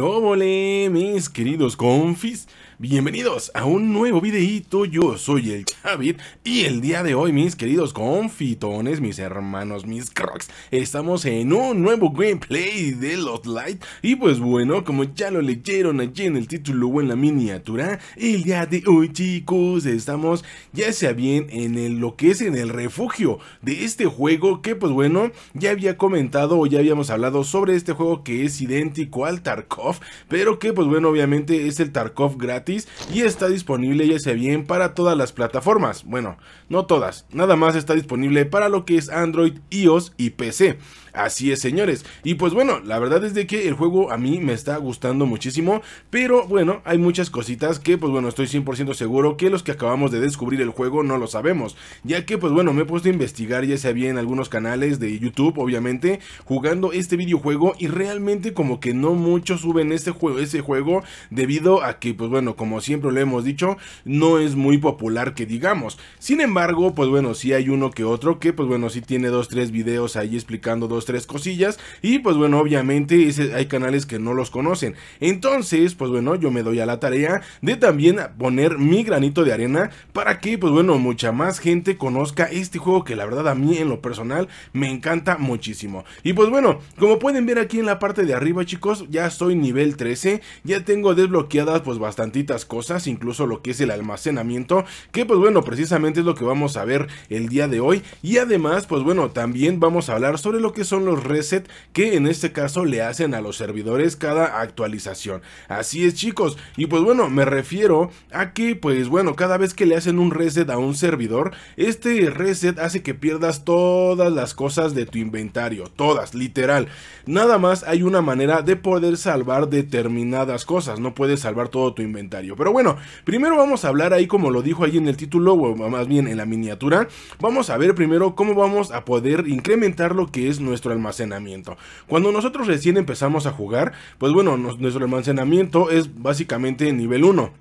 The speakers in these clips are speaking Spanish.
óvole, mis queridos confis! Bienvenidos a un nuevo videito. yo soy el Javid. y el día de hoy mis queridos confitones, mis hermanos, mis crocs Estamos en un nuevo gameplay de Lost Light y pues bueno, como ya lo leyeron allí en el título o en la miniatura El día de hoy chicos estamos ya sea bien en el, lo que es en el refugio de este juego Que pues bueno, ya había comentado o ya habíamos hablado sobre este juego que es idéntico al Tarkov Pero que pues bueno, obviamente es el Tarkov gratis y está disponible, ya se bien, para todas las plataformas. Bueno, no todas, nada más está disponible para lo que es Android, iOS y PC. Así es, señores. Y pues bueno, la verdad es de que el juego a mí me está gustando muchísimo, pero bueno, hay muchas cositas que pues bueno, estoy 100% seguro que los que acabamos de descubrir el juego no lo sabemos, ya que pues bueno, me he puesto a investigar ya había en algunos canales de YouTube, obviamente, jugando este videojuego y realmente como que no muchos suben este juego, ese juego debido a que pues bueno, como siempre lo hemos dicho, no es muy popular que digamos. Sin embargo, pues bueno, sí hay uno que otro que pues bueno, sí tiene dos tres videos ahí explicando dos tres cosillas. Y pues bueno, obviamente hay canales que no los conocen. Entonces, pues bueno, yo me doy a la tarea de también poner mi granito de arena para que, pues bueno, mucha más gente conozca este juego que la verdad a mí en lo personal me encanta muchísimo. Y pues bueno, como pueden ver aquí en la parte de arriba, chicos, ya soy nivel 13, ya tengo desbloqueadas pues bastantitas cosas, incluso lo que es el almacenamiento, que pues bueno, precisamente es lo que vamos a ver el día de hoy. Y además, pues bueno, también vamos a hablar sobre lo que son son los reset que en este caso le hacen a los servidores cada actualización. Así es chicos, y pues bueno, me refiero a que pues bueno, cada vez que le hacen un reset a un servidor, este reset hace que pierdas todas las cosas de tu inventario, todas, literal. Nada más hay una manera de poder salvar determinadas cosas, no puedes salvar todo tu inventario. Pero bueno, primero vamos a hablar ahí como lo dijo ahí en el título, o más bien en la miniatura, vamos a ver primero cómo vamos a poder incrementar lo que es nuestro almacenamiento. Cuando nosotros recién empezamos a jugar, pues bueno, nuestro almacenamiento es básicamente nivel 1,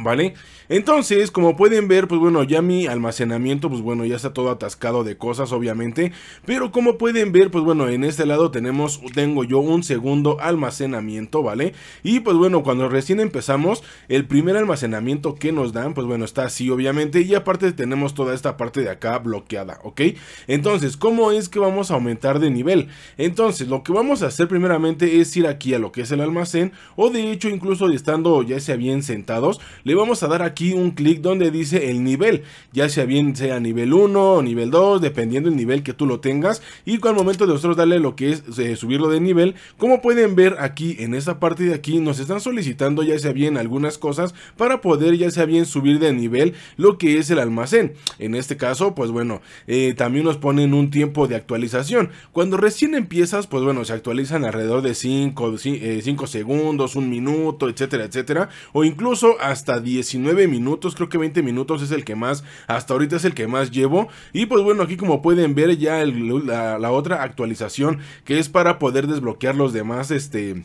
¿vale? Entonces, como pueden ver, pues bueno, ya mi almacenamiento, pues bueno, ya está todo atascado de cosas, obviamente. Pero como pueden ver, pues bueno, en este lado tenemos, tengo yo un segundo almacenamiento, ¿vale? Y pues bueno, cuando recién empezamos, el primer almacenamiento que nos dan, pues bueno, está así, obviamente. Y aparte tenemos toda esta parte de acá bloqueada, ¿ok? Entonces, ¿cómo es que vamos a aumentar de nivel? Entonces, lo que vamos a hacer primeramente es ir aquí a lo que es el almacén, o de hecho, incluso estando ya sea bien sentados, le vamos a dar aquí un clic donde dice el nivel, ya sea bien sea nivel 1 o nivel 2, dependiendo el nivel que tú lo tengas. Y al momento de nosotros darle lo que es eh, subirlo de nivel, como pueden ver aquí en esta parte de aquí, nos están solicitando ya sea bien algunas cosas para poder ya sea bien subir de nivel lo que es el almacén. En este caso, pues bueno, eh, también nos ponen un tiempo de actualización. Cuando recién empiezas, pues bueno, se actualizan alrededor de 5 5 eh, segundos, un minuto, etcétera, etcétera, o incluso hasta 19 minutos, creo que 20 minutos es el que más, hasta ahorita es el que más llevo. Y pues bueno, aquí como pueden ver ya la otra actualización que es para poder desbloquear los demás, este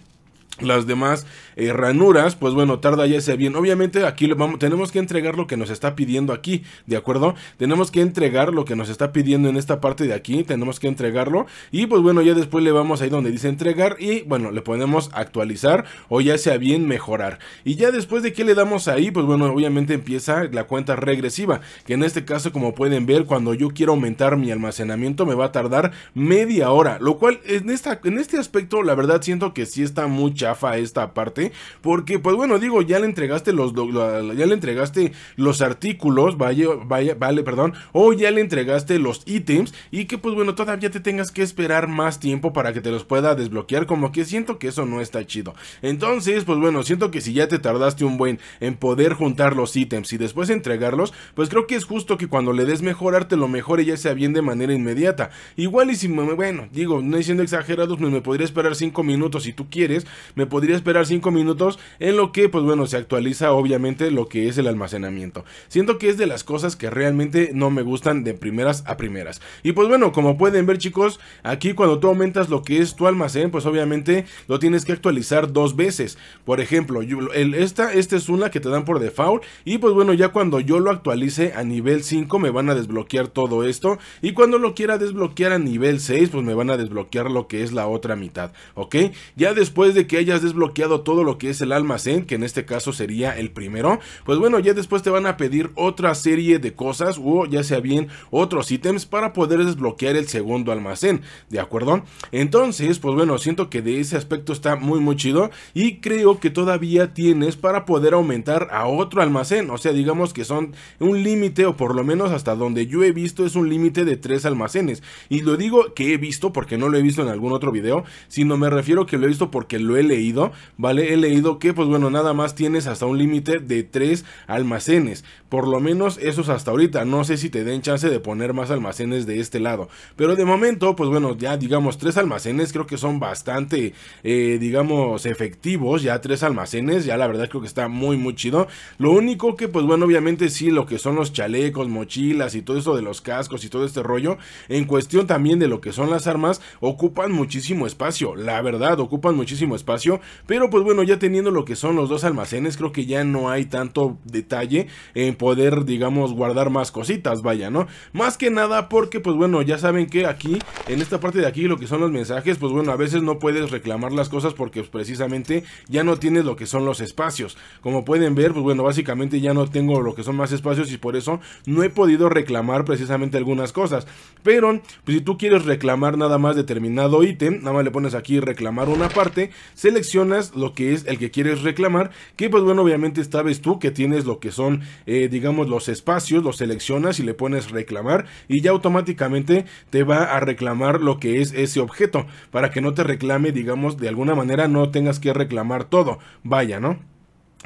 las demás eh, ranuras, pues bueno, tarda ya ese bien. Obviamente aquí le vamos, tenemos que entregar lo que nos está pidiendo aquí, ¿de acuerdo? Tenemos que entregar lo que nos está pidiendo en esta parte de aquí, tenemos que entregarlo. Y pues bueno, ya después le vamos ahí donde dice entregar y bueno, le ponemos actualizar o ya sea bien mejorar. Y ya después de que le damos ahí, pues bueno, obviamente empieza la cuenta regresiva, que en este caso como pueden ver, cuando yo quiero aumentar mi almacenamiento me va a tardar media hora, lo cual en, esta, en este aspecto la verdad siento que sí está mucho esta parte. Porque, pues bueno, digo, ya le entregaste los ya le entregaste los artículos, vaya, vale, perdón, o ya le entregaste los ítems y que pues bueno, todavía te tengas que esperar más tiempo para que te los pueda desbloquear, como que siento que eso no está chido. Entonces, pues bueno, siento que si ya te tardaste un buen en poder juntar los ítems y después entregarlos, pues creo que es justo que cuando le des mejorarte lo mejore ya sea bien de manera inmediata. Igual y si me, bueno, digo, no siendo exagerados, pues, me podría esperar 5 minutos si tú quieres, me podría esperar 5 minutos en lo que pues bueno se actualiza obviamente lo que es el almacenamiento. Siento que es de las cosas que realmente no me gustan de primeras a primeras. Y pues bueno, como pueden ver chicos, aquí cuando tú aumentas lo que es tu almacén, pues obviamente lo tienes que actualizar dos veces. Por ejemplo, esta, esta es una que te dan por default y pues bueno, ya cuando yo lo actualice a nivel 5 me van a desbloquear todo esto y cuando lo quiera desbloquear a nivel 6 pues me van a desbloquear lo que es la otra mitad, ¿ok? Ya después de que has desbloqueado todo lo que es el almacén, que en este caso sería el primero, pues bueno, ya después te van a pedir otra serie de cosas o ya sea bien otros ítems para poder desbloquear el segundo almacén, ¿de acuerdo? Entonces, pues bueno, siento que de ese aspecto está muy muy chido y creo que todavía tienes para poder aumentar a otro almacén, o sea, digamos que son un límite o por lo menos hasta donde yo he visto es un límite de tres almacenes y lo digo que he visto porque no lo he visto en algún otro video, sino me refiero que lo he visto porque lo he leído, ¿vale? He leído que, pues bueno, nada más tienes hasta un límite de 3 almacenes. Por lo menos esos hasta ahorita. No sé si te den chance de poner más almacenes de este lado. Pero de momento, pues bueno, ya digamos, 3 almacenes creo que son bastante, eh, digamos, efectivos. Ya 3 almacenes, ya la verdad creo que está muy, muy chido. Lo único que, pues bueno, obviamente sí, lo que son los chalecos, mochilas y todo eso de los cascos y todo este rollo. En cuestión también de lo que son las armas, ocupan muchísimo espacio. La verdad, ocupan muchísimo espacio pero pues bueno, ya teniendo lo que son los dos almacenes, creo que ya no hay tanto detalle en poder, digamos, guardar más cositas, vaya, ¿no? Más que nada porque pues bueno, ya saben que aquí, en esta parte de aquí, lo que son los mensajes, pues bueno, a veces no puedes reclamar las cosas porque pues, precisamente ya no tienes lo que son los espacios. Como pueden ver, pues bueno, básicamente ya no tengo lo que son más espacios y por eso no he podido reclamar precisamente algunas cosas. Pero, pues si tú quieres reclamar nada más determinado ítem, nada más le pones aquí reclamar una parte, se seleccionas lo que es el que quieres reclamar, que pues bueno, obviamente sabes tú que tienes lo que son, eh, digamos, los espacios, los seleccionas y le pones reclamar y ya automáticamente te va a reclamar lo que es ese objeto, para que no te reclame, digamos, de alguna manera no tengas que reclamar todo, vaya, ¿no?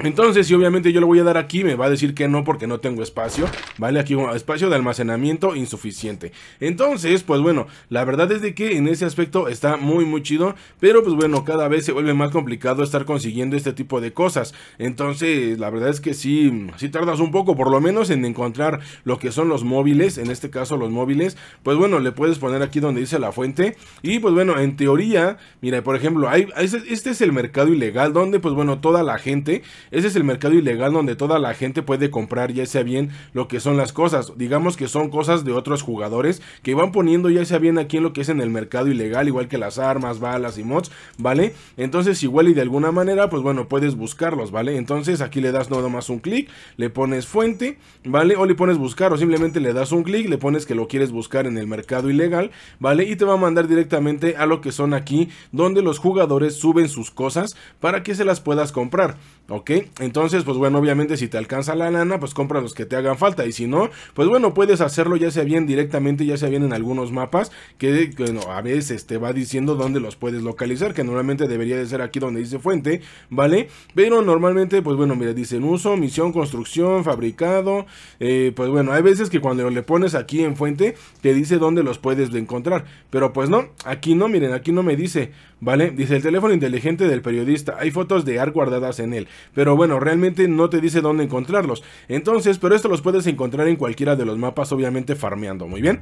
Entonces, si obviamente yo le voy a dar aquí, me va a decir que no porque no tengo espacio, ¿vale? Aquí espacio de almacenamiento insuficiente. Entonces, pues bueno, la verdad es de que en ese aspecto está muy muy chido, pero pues bueno, cada vez se vuelve más complicado estar consiguiendo este tipo de cosas. Entonces, la verdad es que sí, si tardas un poco, por lo menos en encontrar lo que son los móviles, en este caso los móviles, pues bueno, le puedes poner aquí donde dice la fuente y pues bueno, en teoría, mira, por ejemplo, hay, este es el mercado ilegal donde pues bueno, toda la gente ese es el mercado ilegal donde toda la gente puede comprar ya sea bien lo que son las cosas. Digamos que son cosas de otros jugadores que van poniendo ya sea bien aquí en lo que es en el mercado ilegal, igual que las armas, balas y mods, ¿vale? Entonces igual y de alguna manera, pues bueno, puedes buscarlos, ¿vale? Entonces aquí le das nada más un clic, le pones fuente, ¿vale? O le pones buscar o simplemente le das un clic, le pones que lo quieres buscar en el mercado ilegal, ¿vale? Y te va a mandar directamente a lo que son aquí donde los jugadores suben sus cosas para que se las puedas comprar, ¿ok? Entonces, pues bueno, obviamente si te alcanza la lana, pues compra los que te hagan falta. Y si no, pues bueno, puedes hacerlo ya sea bien directamente, ya sea bien en algunos mapas, que bueno, a veces te va diciendo dónde los puedes localizar, que normalmente debería de ser aquí donde dice fuente, ¿vale? Pero normalmente, pues bueno, mira, dicen uso, misión, construcción, fabricado, eh, pues bueno, hay veces que cuando le pones aquí en fuente, te dice dónde los puedes encontrar. Pero pues no, aquí no, miren, aquí no me dice, ¿vale? Dice el teléfono inteligente del periodista, hay fotos de AR guardadas en él, pero pero bueno, realmente no te dice dónde encontrarlos. Entonces, pero esto los puedes encontrar en cualquiera de los mapas, obviamente farmeando, muy bien.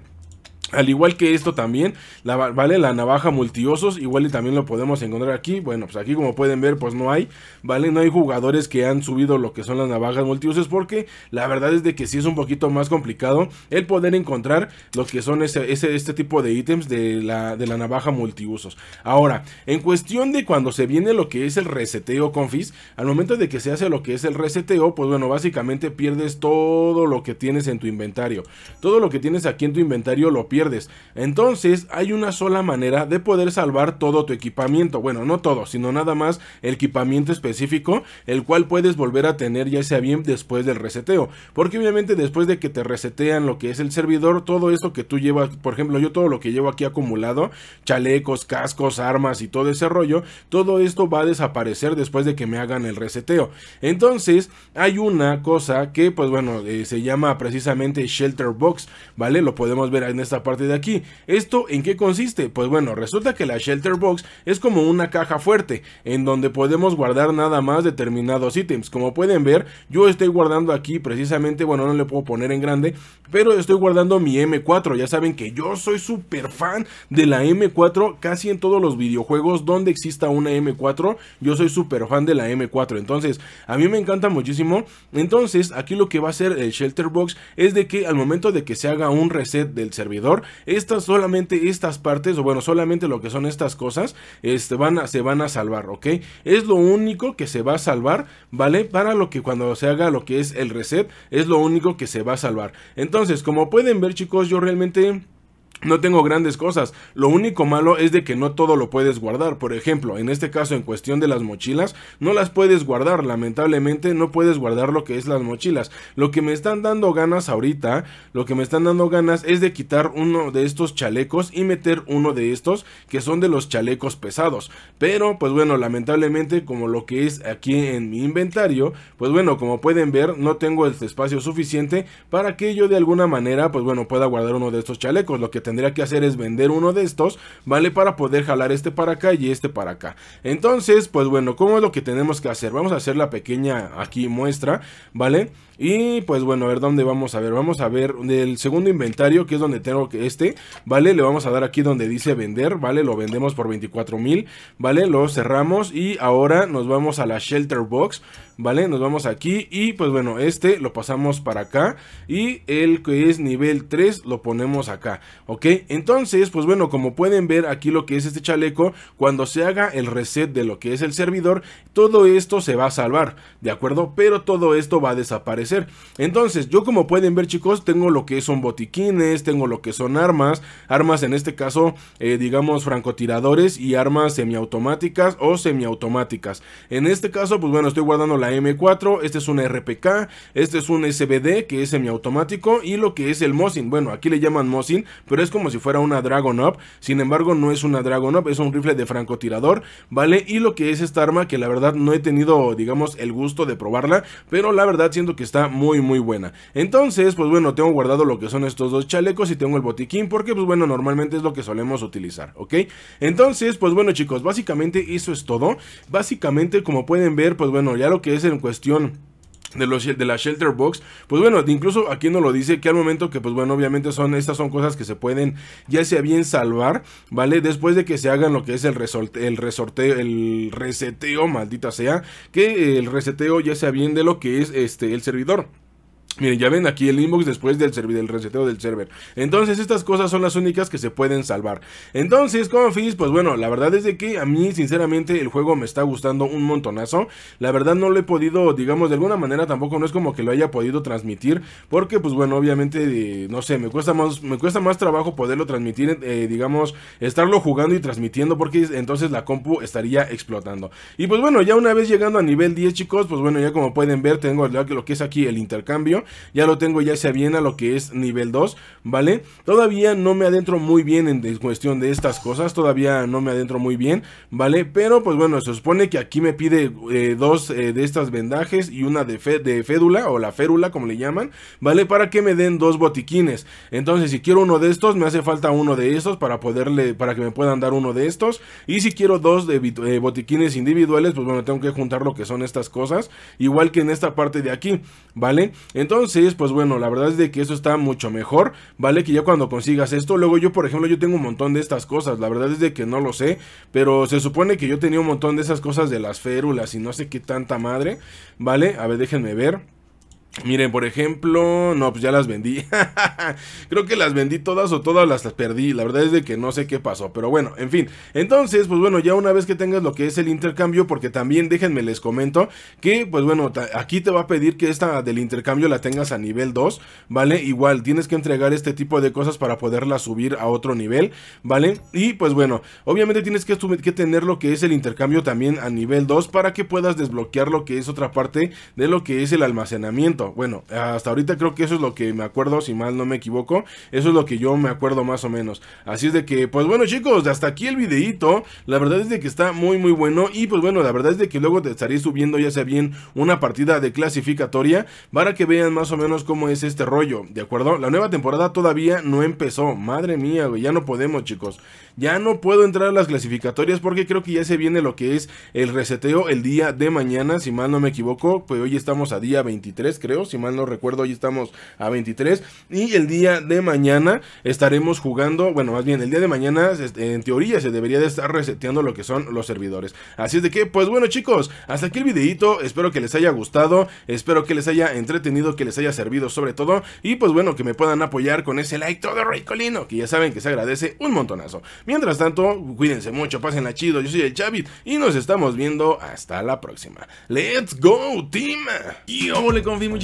Al igual que esto también, ¿vale? La navaja multiusos... igual y también lo podemos encontrar aquí. Bueno, pues aquí como pueden ver, pues no hay, ¿vale? No hay jugadores que han subido lo que son las navajas multiusos porque la verdad es de que sí es un poquito más complicado el poder encontrar lo que son ese, este tipo de ítems de la, de la navaja multiusos. Ahora, en cuestión de cuando se viene lo que es el reseteo, confis, al momento de que se hace lo que es el reseteo, pues bueno, básicamente pierdes todo lo que tienes en tu inventario. Todo lo que tienes aquí en tu inventario lo pierdes entonces hay una sola manera de poder salvar todo tu equipamiento. Bueno, no todo, sino nada más el equipamiento específico, el cual puedes volver a tener ya sea bien después del reseteo. Porque obviamente después de que te resetean lo que es el servidor, todo eso que tú llevas, por ejemplo, yo todo lo que llevo aquí acumulado, chalecos, cascos, armas y todo ese rollo, todo esto va a desaparecer después de que me hagan el reseteo. Entonces hay una cosa que pues bueno, eh, se llama precisamente Shelter Box, ¿vale? Lo podemos ver en esta parte de aquí. ¿Esto en qué consiste? Pues bueno, resulta que la Shelter Box es como una caja fuerte, en donde podemos guardar nada más determinados ítems. Como pueden ver, yo estoy guardando aquí precisamente, bueno, no le puedo poner en grande, pero estoy guardando mi M4. Ya saben que yo soy super fan de la M4, casi en todos los videojuegos donde exista una M4, yo soy super fan de la M4. Entonces, a mí me encanta muchísimo. Entonces, aquí lo que va a hacer el Shelter Box es de que al momento de que se haga un reset del servidor, estas solamente estas partes, o bueno, solamente lo que son estas cosas, este, van a, se van a salvar, ¿ok? Es lo único que se va a salvar, ¿vale? Para lo que cuando se haga lo que es el reset, es lo único que se va a salvar. Entonces, como pueden ver, chicos, yo realmente... No tengo grandes cosas. Lo único malo es de que no todo lo puedes guardar. Por ejemplo, en este caso en cuestión de las mochilas, no las puedes guardar. Lamentablemente no puedes guardar lo que es las mochilas. Lo que me están dando ganas ahorita, lo que me están dando ganas es de quitar uno de estos chalecos y meter uno de estos que son de los chalecos pesados. Pero pues bueno, lamentablemente como lo que es aquí en mi inventario, pues bueno, como pueden ver, no tengo el espacio suficiente para que yo de alguna manera, pues bueno, pueda guardar uno de estos chalecos. Lo que tendría que hacer es vender uno de estos, ¿vale? Para poder jalar este para acá y este para acá. Entonces, pues bueno, ¿cómo es lo que tenemos que hacer? Vamos a hacer la pequeña aquí muestra, ¿vale? Y pues bueno, a ver dónde vamos a ver. Vamos a ver del segundo inventario, que es donde tengo que este, ¿vale? Le vamos a dar aquí donde dice vender, ¿vale? Lo vendemos por 24 mil, ¿vale? Lo cerramos y ahora nos vamos a la shelter box, ¿vale? Nos vamos aquí y pues bueno, este lo pasamos para acá y el que es nivel 3 lo ponemos acá, ¿ok? Entonces, pues bueno, como pueden ver aquí lo que es este chaleco, cuando se haga el reset de lo que es el servidor, todo esto se va a salvar, ¿de acuerdo? Pero todo esto va a desaparecer. Entonces, yo como pueden ver chicos, tengo lo que son botiquines, tengo lo que son armas, armas en este caso, eh, digamos, francotiradores y armas semiautomáticas o semiautomáticas. En este caso, pues bueno, estoy guardando la M4, este, este es un RPK, este es un SBD que es semiautomático y lo que es el Mosin, bueno aquí le llaman Mosin, pero es como si fuera una Dragon Up, sin embargo no es una Dragon Up, es un rifle de francotirador, ¿vale? Y lo que es esta arma que la verdad no he tenido, digamos, el gusto de probarla, pero la verdad siento que está muy muy buena. Entonces, pues bueno, tengo guardado lo que son estos dos chalecos y tengo el botiquín porque pues bueno, normalmente es lo que solemos utilizar, ¿ok? Entonces, pues bueno chicos, básicamente eso es todo. Básicamente, como pueden ver, pues bueno, ya lo que es en cuestión de, los, de la shelter box, pues bueno, incluso aquí no lo dice que al momento que pues bueno, obviamente son estas son cosas que se pueden ya sea bien salvar, ¿vale? Después de que se hagan lo que es el el resorteo, el reseteo, maldita sea, que el reseteo ya sea bien de lo que es este el servidor. Miren, ya ven aquí el inbox después del, del reseteo del server. Entonces, estas cosas son las únicas que se pueden salvar. Entonces, Confis, pues bueno, la verdad es de que a mí, sinceramente, el juego me está gustando un montonazo. La verdad no lo he podido, digamos, de alguna manera tampoco no es como que lo haya podido transmitir. Porque, pues bueno, obviamente, eh, no sé, me cuesta más, me cuesta más trabajo poderlo transmitir, eh, digamos, estarlo jugando y transmitiendo. Porque entonces la compu estaría explotando. Y pues bueno, ya una vez llegando a nivel 10, chicos, pues bueno, ya como pueden ver, tengo lo que es aquí el intercambio. Ya lo tengo, ya se a lo que es nivel 2, ¿vale? Todavía no me adentro muy bien en cuestión de estas cosas, todavía no me adentro muy bien, ¿vale? Pero pues bueno, se supone que aquí me pide eh, dos eh, de estas vendajes y una de, de fédula o la férula, como le llaman, ¿vale? Para que me den dos botiquines. Entonces, si quiero uno de estos, me hace falta uno de estos para poderle, para que me puedan dar uno de estos. Y si quiero dos de eh, botiquines individuales, pues bueno, tengo que juntar lo que son estas cosas, igual que en esta parte de aquí, ¿vale? Entonces, entonces, pues bueno, la verdad es de que eso está mucho mejor, ¿vale? Que ya cuando consigas esto, luego yo, por ejemplo, yo tengo un montón de estas cosas, la verdad es de que no lo sé, pero se supone que yo tenía un montón de esas cosas de las férulas y no sé qué tanta madre, ¿vale? A ver, déjenme ver. Miren, por ejemplo, no, pues ya las vendí. Creo que las vendí todas o todas las perdí. La verdad es de que no sé qué pasó. Pero bueno, en fin. Entonces, pues bueno, ya una vez que tengas lo que es el intercambio, porque también déjenme les comento que, pues bueno, aquí te va a pedir que esta del intercambio la tengas a nivel 2, ¿vale? Igual, tienes que entregar este tipo de cosas para poderla subir a otro nivel, ¿vale? Y pues bueno, obviamente tienes que, que tener lo que es el intercambio también a nivel 2 para que puedas desbloquear lo que es otra parte de lo que es el almacenamiento. Bueno, hasta ahorita creo que eso es lo que me acuerdo, si mal no me equivoco. Eso es lo que yo me acuerdo más o menos. Así es de que, pues bueno chicos, hasta aquí el videito. La verdad es de que está muy muy bueno. Y pues bueno, la verdad es de que luego te estaré subiendo ya sea bien una partida de clasificatoria para que vean más o menos cómo es este rollo, ¿de acuerdo? La nueva temporada todavía no empezó. Madre mía, güey, ya no podemos chicos. Ya no puedo entrar a las clasificatorias porque creo que ya se viene lo que es el reseteo el día de mañana, si mal no me equivoco. Pues hoy estamos a día 23 creo si mal no recuerdo, hoy estamos a 23 y el día de mañana estaremos jugando, bueno, más bien el día de mañana este, en teoría se debería de estar reseteando lo que son los servidores. Así es de que, pues bueno chicos, hasta aquí el videito, espero que les haya gustado, espero que les haya entretenido, que les haya servido sobre todo y pues bueno, que me puedan apoyar con ese like todo colino que ya saben que se agradece un montonazo. Mientras tanto, cuídense mucho, pásenla chido, yo soy el Chavit y nos estamos viendo hasta la próxima. ¡Let's go, team! yo le confío